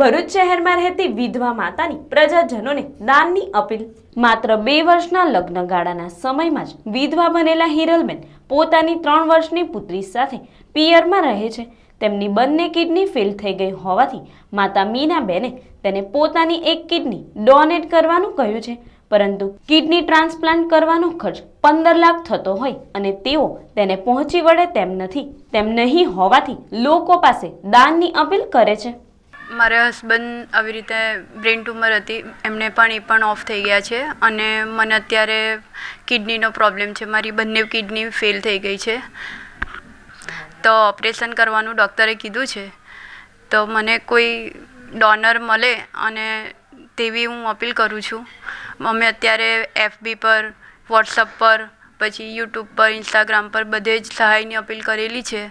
ભરૂચ શહેરમાં રહેતી વિધવા માતાની પ્રજાજનોને દાનની અપીલ માત્ર બે વર્ષના લગ્ન ગાળાના સમયમાં જ વિધવા બનેલા હિરલબેન પોતાની ત્રણ વર્ષની પુત્રી સાથે પિયરમાં રહે છે તેમની બંને કિડની ફેલ થઈ ગઈ હોવાથી માતા મીનાબેને તેને પોતાની એક કિડની ડોનેટ કરવાનું કહ્યું છે પરંતુ કિડની ટ્રાન્સપ્લાન્ટ કરવાનો ખર્ચ પંદર લાખ થતો હોય અને તેઓ તેને પહોંચી વળે તેમ નથી તેમ નહીં હોવાથી લોકો પાસે દાનની અપીલ કરે છે મારા હસબન્ડ આવી રીતે બ્રેન ટ્યુમર હતી એમને પણ એ પણ ઓફ થઈ ગયા છે અને મને અત્યારે કિડનીનો પ્રોબ્લેમ છે મારી બંને કિડની ફેલ થઈ ગઈ છે તો ઓપરેશન કરવાનું ડૉક્ટરે કીધું છે તો મને કોઈ ડોનર મળે અને તેવી હું અપીલ કરું છું અમે અત્યારે એફબી પર વોટ્સઅપ પર પછી યુટ્યુબ પર ઇન્સ્ટાગ્રામ પર બધે જ સહાયની અપીલ કરેલી છે